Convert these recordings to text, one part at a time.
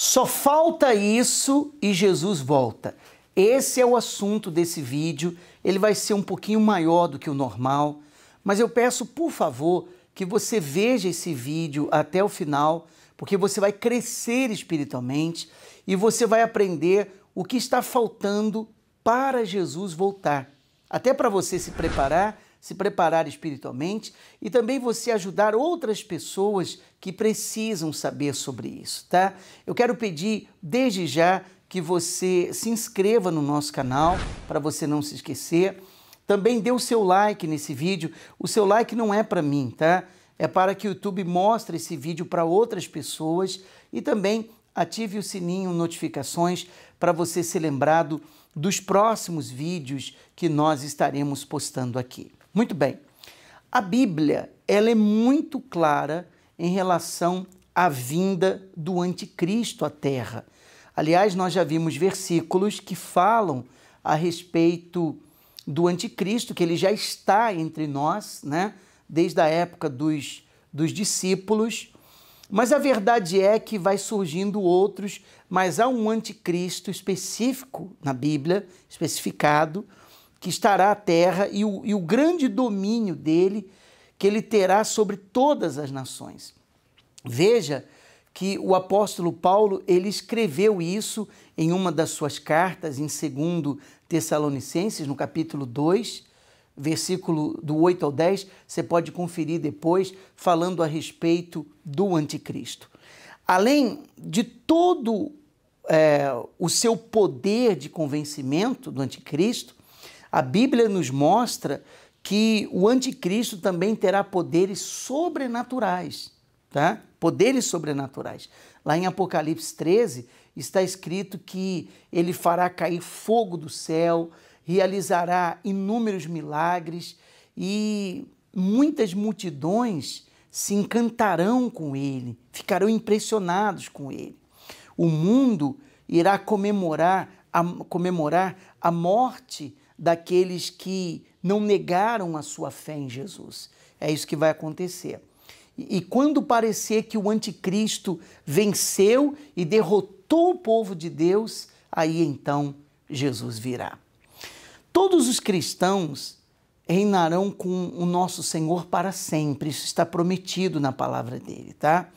Só falta isso e Jesus volta. Esse é o assunto desse vídeo. Ele vai ser um pouquinho maior do que o normal, mas eu peço, por favor, que você veja esse vídeo até o final, porque você vai crescer espiritualmente e você vai aprender o que está faltando para Jesus voltar. Até para você se preparar se preparar espiritualmente e também você ajudar outras pessoas que precisam saber sobre isso, tá? Eu quero pedir desde já que você se inscreva no nosso canal para você não se esquecer. Também dê o seu like nesse vídeo. O seu like não é para mim, tá? É para que o YouTube mostre esse vídeo para outras pessoas e também ative o sininho notificações para você ser lembrado dos próximos vídeos que nós estaremos postando aqui. Muito bem. A Bíblia, ela é muito clara em relação à vinda do anticristo à terra. Aliás, nós já vimos versículos que falam a respeito do anticristo, que ele já está entre nós, né? desde a época dos, dos discípulos. Mas a verdade é que vai surgindo outros, mas há um anticristo específico na Bíblia, especificado, que estará a terra e o, e o grande domínio dele que ele terá sobre todas as nações. Veja que o apóstolo Paulo ele escreveu isso em uma das suas cartas, em 2 Tessalonicenses, no capítulo 2, versículo do 8 ao 10, você pode conferir depois, falando a respeito do anticristo. Além de todo é, o seu poder de convencimento do anticristo, a Bíblia nos mostra que o anticristo também terá poderes sobrenaturais, tá? Poderes sobrenaturais. Lá em Apocalipse 13 está escrito que ele fará cair fogo do céu, realizará inúmeros milagres e muitas multidões se encantarão com ele, ficarão impressionados com ele. O mundo irá comemorar a, comemorar a morte daqueles que não negaram a sua fé em Jesus. É isso que vai acontecer. E, e quando parecer que o anticristo venceu e derrotou o povo de Deus, aí então Jesus virá. Todos os cristãos reinarão com o nosso Senhor para sempre. Isso está prometido na palavra dele, tá?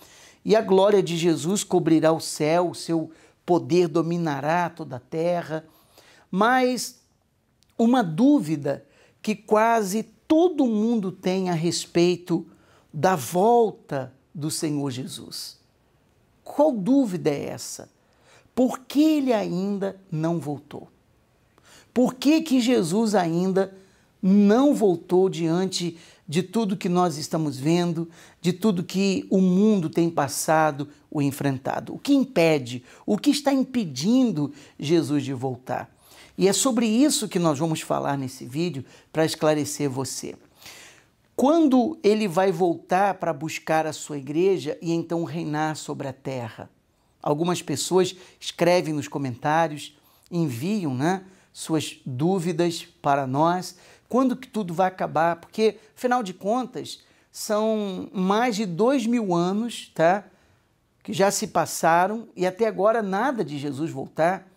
E a glória de Jesus cobrirá o céu, o seu poder dominará toda a terra. Mas uma dúvida que quase todo mundo tem a respeito da volta do Senhor Jesus. Qual dúvida é essa? Por que ele ainda não voltou? Por que, que Jesus ainda não voltou diante de tudo que nós estamos vendo, de tudo que o mundo tem passado ou enfrentado? O que impede? O que está impedindo Jesus de voltar? E é sobre isso que nós vamos falar nesse vídeo para esclarecer você. Quando ele vai voltar para buscar a sua igreja e então reinar sobre a terra? Algumas pessoas escrevem nos comentários, enviam né, suas dúvidas para nós. Quando que tudo vai acabar? Porque, afinal de contas, são mais de dois mil anos tá, que já se passaram e até agora nada de Jesus voltar.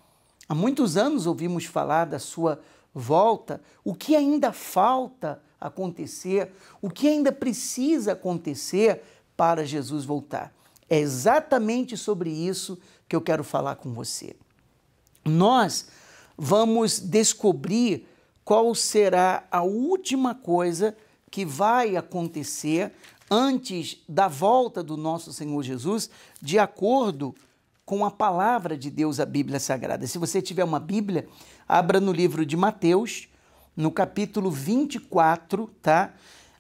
Há muitos anos ouvimos falar da sua volta, o que ainda falta acontecer, o que ainda precisa acontecer para Jesus voltar. É exatamente sobre isso que eu quero falar com você. Nós vamos descobrir qual será a última coisa que vai acontecer antes da volta do nosso Senhor Jesus, de acordo com a palavra de Deus, a Bíblia Sagrada. Se você tiver uma Bíblia, abra no livro de Mateus, no capítulo 24, tá?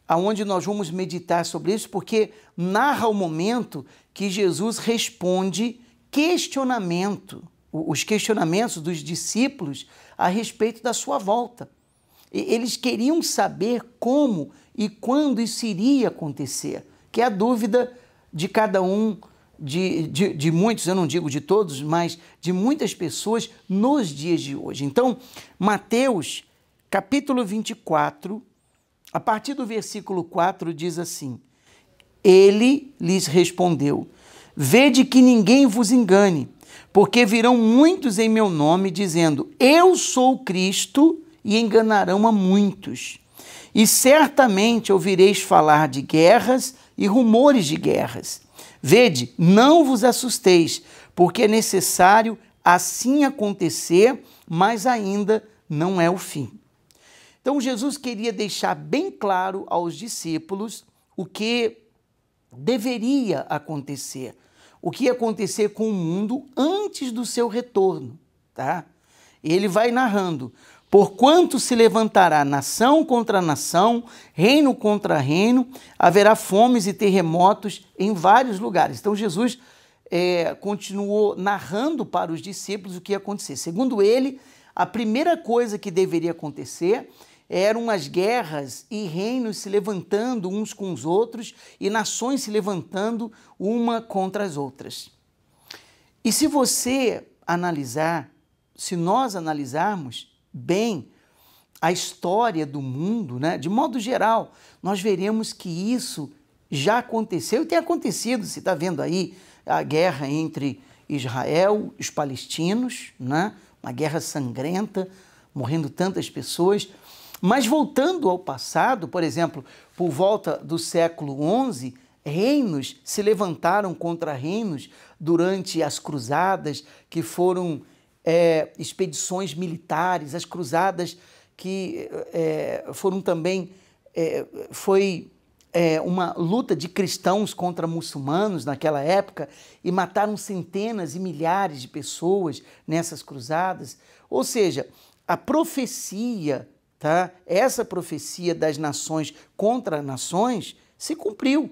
Aonde nós vamos meditar sobre isso, porque narra o momento que Jesus responde questionamento, os questionamentos dos discípulos a respeito da sua volta. Eles queriam saber como e quando isso iria acontecer, que é a dúvida de cada um de, de, de, muitos, eu não digo de todos, mas de muitas pessoas nos dias de hoje. Então, Mateus, capítulo 24, a partir do versículo 4, diz assim: Ele lhes respondeu: Vede que ninguém vos engane, porque virão muitos em meu nome, dizendo: Eu sou Cristo, e enganarão a muitos. E certamente ouvireis falar de guerras e rumores de guerras. Vede, não vos assusteis, porque é necessário assim acontecer, mas ainda não é o fim. Então, Jesus queria deixar bem claro aos discípulos o que deveria acontecer, o que ia acontecer com o mundo antes do seu retorno, tá? Ele vai narrando: Porquanto se levantará nação contra nação, reino contra reino, haverá fomes e terremotos em vários lugares. Então Jesus é, continuou narrando para os discípulos o que ia acontecer. Segundo ele, a primeira coisa que deveria acontecer eram as guerras e reinos se levantando uns com os outros e nações se levantando uma contra as outras. E se você analisar, se nós analisarmos, bem a história do mundo, né, de modo geral, nós veremos que isso já aconteceu e tem acontecido. Você está vendo aí a guerra entre Israel e os palestinos, né, uma guerra sangrenta, morrendo tantas pessoas. Mas voltando ao passado, por exemplo, por volta do século XI, reinos se levantaram contra reinos durante as cruzadas que foram é, expedições militares, as cruzadas que é, foram também é, foi é, uma luta de cristãos contra muçulmanos naquela época e mataram centenas e milhares de pessoas nessas cruzadas. Ou seja, a profecia, tá? Essa profecia das nações contra nações se cumpriu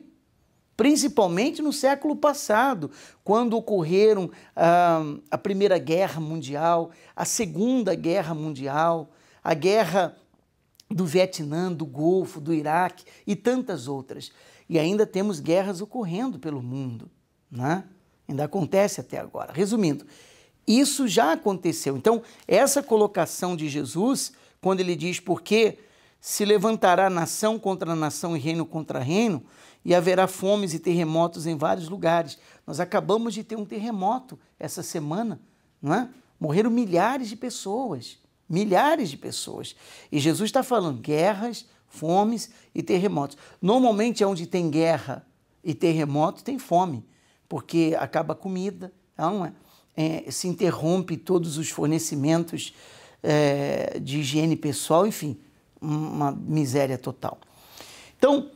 principalmente no século passado, quando ocorreram ah, a Primeira Guerra Mundial, a Segunda Guerra Mundial, a guerra do Vietnã, do Golfo, do Iraque e tantas outras. E ainda temos guerras ocorrendo pelo mundo, né? ainda acontece até agora. Resumindo, isso já aconteceu. Então, essa colocação de Jesus, quando ele diz quê? se levantará nação contra nação e reino contra reino, e haverá fomes e terremotos em vários lugares. Nós acabamos de ter um terremoto essa semana, não é? Morreram milhares de pessoas, milhares de pessoas. E Jesus está falando guerras, fomes e terremotos. Normalmente, onde tem guerra e terremoto, tem fome, porque acaba a comida, tá, não é? É, se interrompe todos os fornecimentos é, de higiene pessoal, enfim, uma miséria total. Então,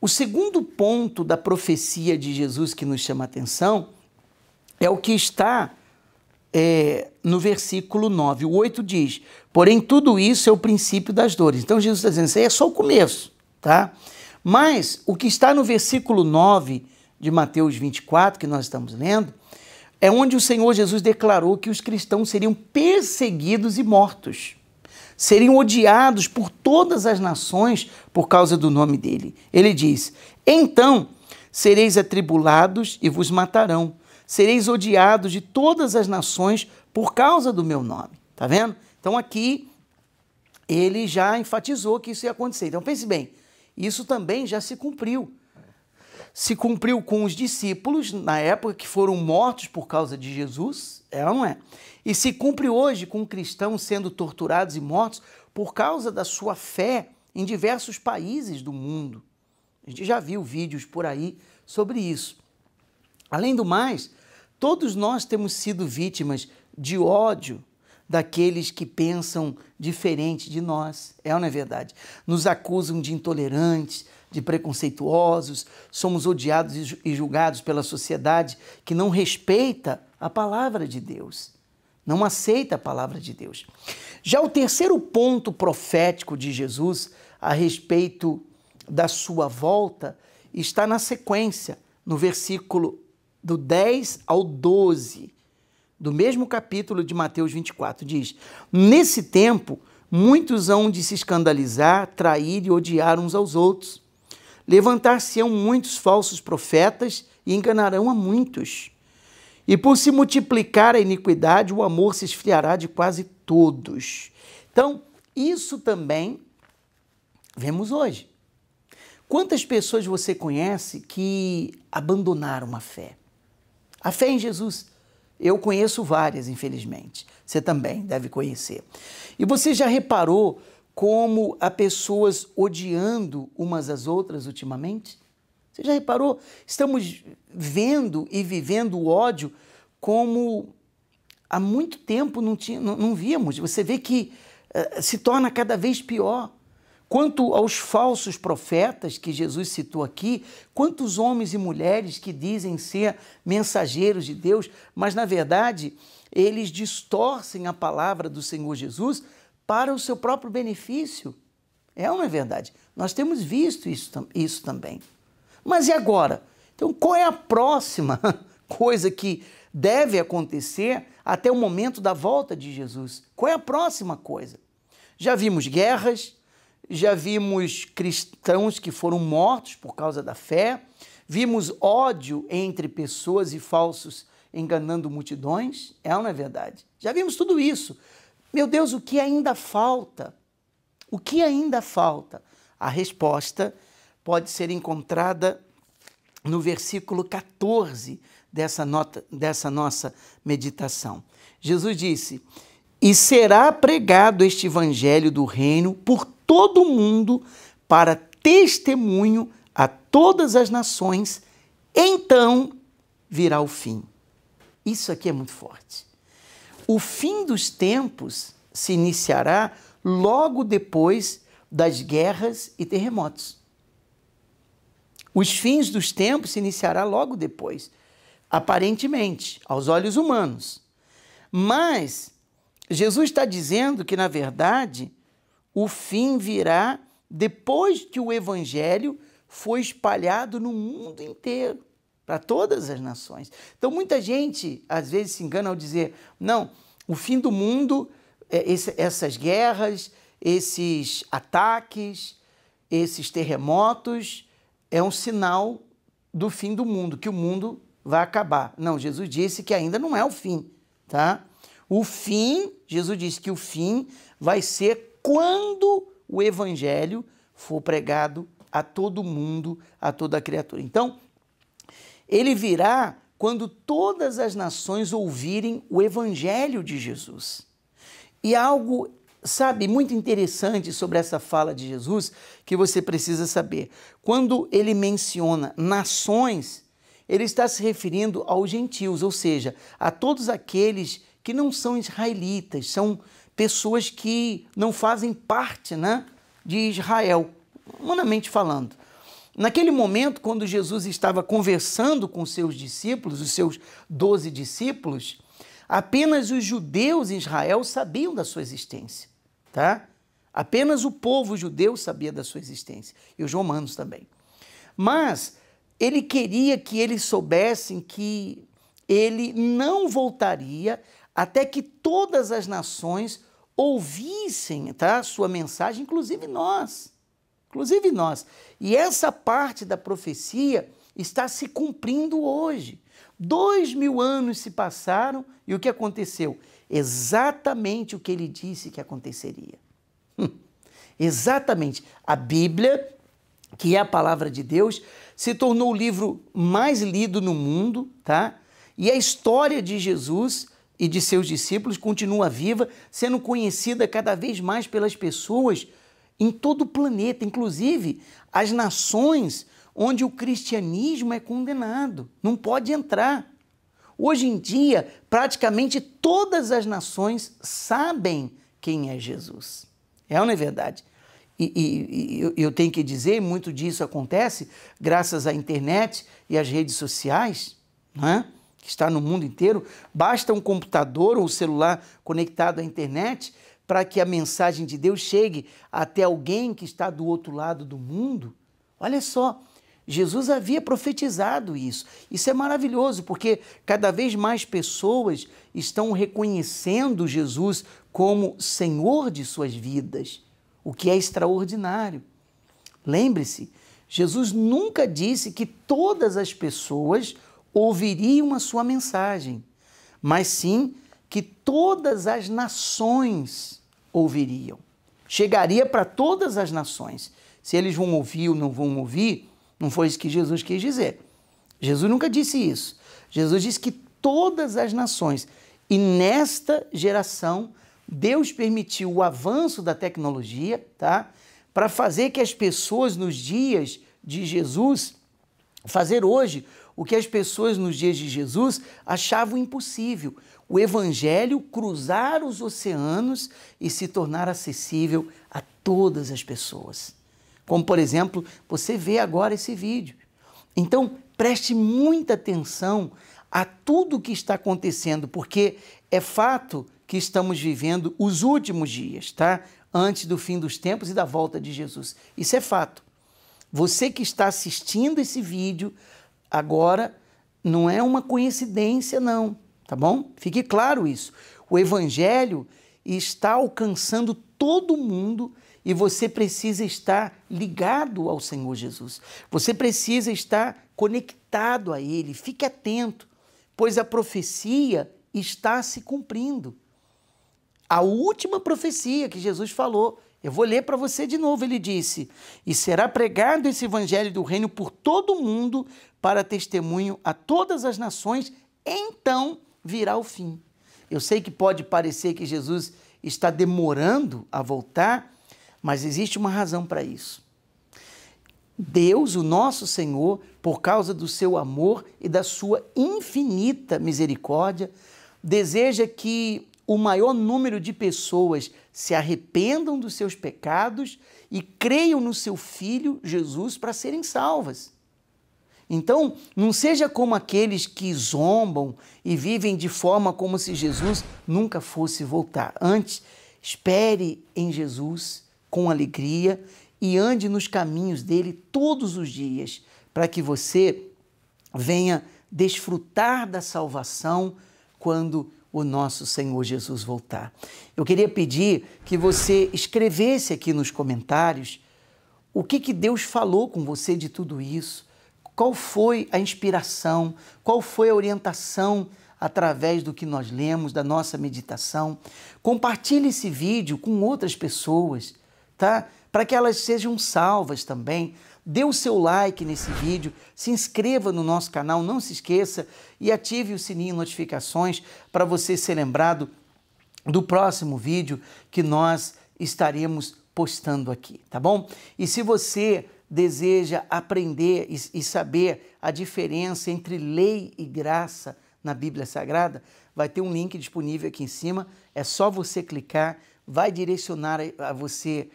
o segundo ponto da profecia de Jesus que nos chama a atenção é o que está é, no versículo 9. O 8 diz: Porém, tudo isso é o princípio das dores. Então, Jesus está dizendo, isso aí é só o começo, tá? Mas o que está no versículo 9 de Mateus 24, que nós estamos lendo, é onde o Senhor Jesus declarou que os cristãos seriam perseguidos e mortos seriam odiados por todas as nações por causa do nome dele. Ele diz: Então sereis atribulados e vos matarão, sereis odiados de todas as nações por causa do meu nome. Tá vendo? Então aqui ele já enfatizou que isso ia acontecer. Então pense bem, isso também já se cumpriu se cumpriu com os discípulos na época que foram mortos por causa de Jesus, é ou não é? E se cumpre hoje com cristãos sendo torturados e mortos por causa da sua fé em diversos países do mundo. A gente já viu vídeos por aí sobre isso. Além do mais, todos nós temos sido vítimas de ódio, daqueles que pensam diferente de nós. É ou não é verdade? Nos acusam de intolerantes, de preconceituosos, somos odiados e julgados pela sociedade que não respeita a palavra de Deus, não aceita a palavra de Deus. Já o terceiro ponto profético de Jesus a respeito da sua volta está na sequência, no versículo do 10 ao 12 do mesmo capítulo de Mateus 24, diz: Nesse tempo, muitos hão de se escandalizar, trair e odiar uns aos outros. Levantar-se-ão muitos falsos profetas e enganarão a muitos. E por se multiplicar a iniquidade, o amor se esfriará de quase todos. Então, isso também vemos hoje. Quantas pessoas você conhece que abandonaram a fé? A fé em Jesus eu conheço várias, infelizmente. Você também deve conhecer. E você já reparou como há pessoas odiando umas às outras ultimamente? Você já reparou? Estamos vendo e vivendo o ódio como há muito tempo não, tinha, não, não víamos. Você vê que uh, se torna cada vez pior. Quanto aos falsos profetas que Jesus citou aqui, quantos homens e mulheres que dizem ser mensageiros de Deus, mas na verdade eles distorcem a palavra do Senhor Jesus para o seu próprio benefício. É uma é verdade. Nós temos visto isso, isso também. Mas e agora? Então, qual é a próxima coisa que deve acontecer até o momento da volta de Jesus? Qual é a próxima coisa? Já vimos guerras, já vimos cristãos que foram mortos por causa da fé, vimos ódio entre pessoas e falsos enganando multidões. É ou não é verdade? Já vimos tudo isso. Meu Deus, o que ainda falta? O que ainda falta? A resposta pode ser encontrada no versículo 14 dessa, nota, dessa nossa meditação. Jesus disse: E será pregado este evangelho do reino por todo mundo para testemunho a todas as nações, então virá o fim. Isso aqui é muito forte. O fim dos tempos se iniciará logo depois das guerras e terremotos. Os fins dos tempos se iniciará logo depois, aparentemente, aos olhos humanos. Mas Jesus está dizendo que, na verdade, o fim virá depois que o evangelho foi espalhado no mundo inteiro, para todas as nações. Então, muita gente às vezes se engana ao dizer: não, o fim do mundo, é, essas guerras, esses ataques, esses terremotos, é um sinal do fim do mundo, que o mundo vai acabar. Não, Jesus disse que ainda não é o fim, tá? O fim, Jesus disse que o fim vai ser quando o evangelho for pregado a todo mundo, a toda criatura. Então, ele virá quando todas as nações ouvirem o evangelho de Jesus. E algo, sabe, muito interessante sobre essa fala de Jesus que você precisa saber. Quando ele menciona nações, ele está se referindo aos gentios, ou seja, a todos aqueles que não são israelitas, são pessoas que não fazem parte né, de Israel, humanamente falando. Naquele momento, quando Jesus estava conversando com seus discípulos, os seus doze discípulos, apenas os judeus em Israel sabiam da sua existência, tá? Apenas o povo judeu sabia da sua existência, e os romanos também. Mas ele queria que eles soubessem que ele não voltaria até que todas as nações ouvissem tá, sua mensagem, inclusive nós. Inclusive nós. E essa parte da profecia está se cumprindo hoje. Dois mil anos se passaram e o que aconteceu? Exatamente o que ele disse que aconteceria. Hum. Exatamente. A Bíblia, que é a palavra de Deus, se tornou o livro mais lido no mundo, tá? E a história de Jesus e de seus discípulos continua viva, sendo conhecida cada vez mais pelas pessoas em todo o planeta, inclusive as nações onde o cristianismo é condenado, não pode entrar. Hoje em dia, praticamente todas as nações sabem quem é Jesus. É ou não é verdade? E, e, e, eu tenho que dizer, muito disso acontece graças à internet e às redes sociais, não é? que está no mundo inteiro, basta um computador ou um celular conectado à internet para que a mensagem de Deus chegue até alguém que está do outro lado do mundo? Olha só, Jesus havia profetizado isso. Isso é maravilhoso, porque cada vez mais pessoas estão reconhecendo Jesus como Senhor de suas vidas, o que é extraordinário. Lembre-se, Jesus nunca disse que todas as pessoas ouviriam a sua mensagem, mas sim que todas as nações ouviriam. Chegaria para todas as nações. Se eles vão ouvir ou não vão ouvir, não foi isso que Jesus quis dizer. Jesus nunca disse isso. Jesus disse que todas as nações. E nesta geração, Deus permitiu o avanço da tecnologia, tá? Para fazer que as pessoas nos dias de Jesus fazer hoje o que as pessoas nos dias de Jesus achavam impossível: o Evangelho cruzar os oceanos e se tornar acessível a todas as pessoas. Como, por exemplo, você vê agora esse vídeo. Então, preste muita atenção a tudo o que está acontecendo, porque é fato que estamos vivendo os últimos dias, tá? Antes do fim dos tempos e da volta de Jesus. Isso é fato. Você que está assistindo esse vídeo, Agora, não é uma coincidência, não, tá bom? Fique claro isso. O Evangelho está alcançando todo mundo e você precisa estar ligado ao Senhor Jesus. Você precisa estar conectado a Ele. Fique atento, pois a profecia está se cumprindo. A última profecia que Jesus falou eu vou ler para você de novo. Ele disse: E será pregado esse evangelho do reino por todo o mundo para testemunho a todas as nações, então virá o fim. Eu sei que pode parecer que Jesus está demorando a voltar, mas existe uma razão para isso. Deus, o nosso Senhor, por causa do seu amor e da sua infinita misericórdia, deseja que o maior número de pessoas se arrependam dos seus pecados e creiam no seu Filho Jesus para serem salvas. Então, não seja como aqueles que zombam e vivem de forma como se Jesus nunca fosse voltar. Antes, espere em Jesus com alegria e ande nos caminhos dele todos os dias, para que você venha desfrutar da salvação quando o nosso Senhor Jesus voltar. Eu queria pedir que você escrevesse aqui nos comentários o que, que Deus falou com você de tudo isso, qual foi a inspiração, qual foi a orientação através do que nós lemos, da nossa meditação. Compartilhe esse vídeo com outras pessoas, tá? Para que elas sejam salvas também, Dê o seu like nesse vídeo, se inscreva no nosso canal, não se esqueça e ative o sininho de notificações para você ser lembrado do próximo vídeo que nós estaremos postando aqui, tá bom? E se você deseja aprender e, saber a diferença entre lei e graça na Bíblia Sagrada, vai ter um link disponível aqui em cima. É só você clicar, vai direcionar a você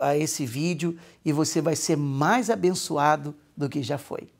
a esse vídeo e você vai ser mais abençoado do que já foi.